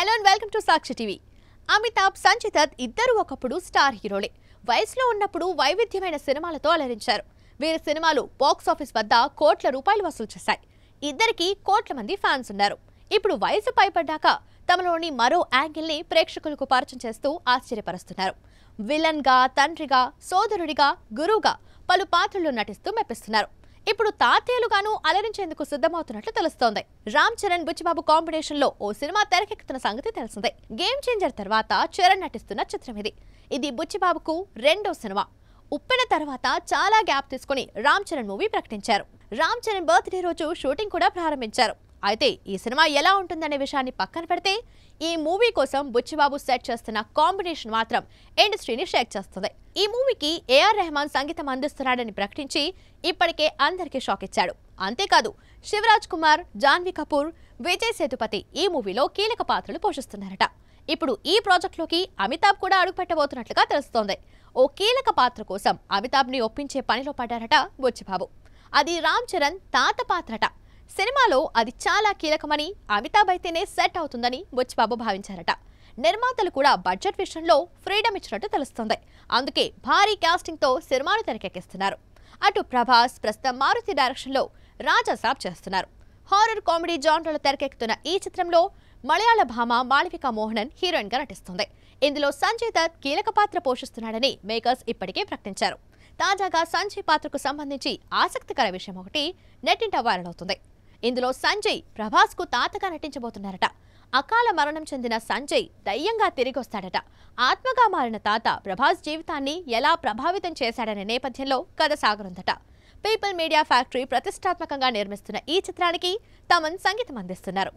hello and welcome to Sakshi TV Amitabh Sanjay Dutt ఇద్దరు ఒకప్పుడు star హీరోలే వయసులో ఉన్నప్పుడు వైవిధ్యమైన సినిమాలతో అలరించారు వీరి సినిమాలు బాక్స్ ఆఫీస్ వద్ద కోట్ల రూపాయలు వసూలు చేశాయి ఇద్దరికి కోట్ల మంది ఫ్యాన్స్ ఉన్నారు ఇప్పుడు వయసు పైపడ్డాక తమలోని మరో యాంగిల్ని ప్రేక్షకులకు పరిచయం చేస్తూ ఆశ్చర్యపరుస్తున్నారు విలన్గా తండ్రిగా సోదరుడిగా గురువుగా పలు పాత్రల్లో నటిస్తూ మెప్పిస్తున్నారు ఇప్పుడు తాతయ్యలుగాను అలరించేందుకు సిద్ధమవుతున్నట్లు తెలుస్తోంది రామ్ చరణ్ బుచ్చిబాబు కాంబినేషన్ లో ఓ సినిమా తెరకెక్కుతున్న సంగతి తెలిసిందే గేమ్ చేంజర్ తర్వాత చరణ్ నటిస్తున్న చిత్రం ఇది ఇది బుచ్చిబాబుకు రెండో సినిమా ఉప్పిన తర్వాత చాలా గ్యాప్ తీసుకుని రామ్ చరణ్ మూవీ ప్రకటించారు రామ్ చరణ్ బర్త్డే రోజు షూటింగ్ కూడా ప్రారంభించారు అయితే ఈ సినిమా ఎలా ఉంటుందనే విషయాన్ని పక్కన పెడితే ఈ మూవీ కోసం బుచ్చిబాబు సెట్ చేస్తున్న కాంబినేషన్ మాత్రం ఇండస్ట్రీని షేక్ చేస్తుంది ఈ మూవీకి ఏఆర్ రెహమాన్ సంగీతం అందిస్తున్నాడని ప్రకటించి ఇప్పటికే అందరికీ షాక్ ఇచ్చాడు అంతేకాదు శివరాజ్ కుమార్ జాన్వీ కపూర్ విజయ్ సేతుపతి ఈ మూవీలో కీలక పాత్రలు పోషిస్తున్నారట ఇప్పుడు ఈ ప్రాజెక్టులోకి అమితాబ్ కూడా అడుగుపెట్టబోతున్నట్లుగా తెలుస్తోంది ఓ కీలక పాత్ర కోసం అమితాబ్ని ఒప్పించే పనిలో పడ్డారట బుచ్చిబాబు అది రామ్ చరణ్ తాత పాత్రట సినిమాలో అది చాలా కీలకమని అమితాబ్ అయితేనే సెట్ అవుతుందని బుచ్చిబాబు భావించారట నిర్మాతలు కూడా బడ్జెట్ విషయంలో ఫ్రీడమ్ ఇచ్చినట్టు తెలుస్తుంది అందుకే భారీ క్యాస్టింగ్తో సినిమాను తెరకెక్కిస్తున్నారు అటు ప్రభాస్ ప్రస్తుతం మారుతి డైరెక్షన్లో రాజా సాబ్ చేస్తున్నారు హారర్ కామెడీ జాన్లో తెరకెక్కుతున్న ఈ చిత్రంలో మలయాళ భామ మాళవిక మోహనన్ హీరోయిన్గా నటిస్తుంది ఇందులో సంజయ్ దత్ కీలక పాత్ర పోషిస్తున్నాడని మేకర్స్ ఇప్పటికే ప్రకటించారు తాజాగా సంజయ్ పాత్రకు సంబంధించి ఆసక్తికర విషయం ఒకటి నెట్టింట వైరల్ అవుతుంది ఇందులో సంజయ్ ప్రభాస్ కు తాతగా నటించబోతున్నారట అకాల మరణం చెందిన సంజయ్ దయ్యంగా తిరిగొస్తాడట ఆత్మగా మారిన తాత ప్రభాస్ జీవితాన్ని ఎలా ప్రభావితం చేశాడనే నేపథ్యంలో కథ సాగనుందట పీపుల్ మీడియా ఫ్యాక్టరీ ప్రతిష్టాత్మకంగా నిర్మిస్తున్న ఈ చిత్రానికి తమన్ సంగీతం అందిస్తున్నారు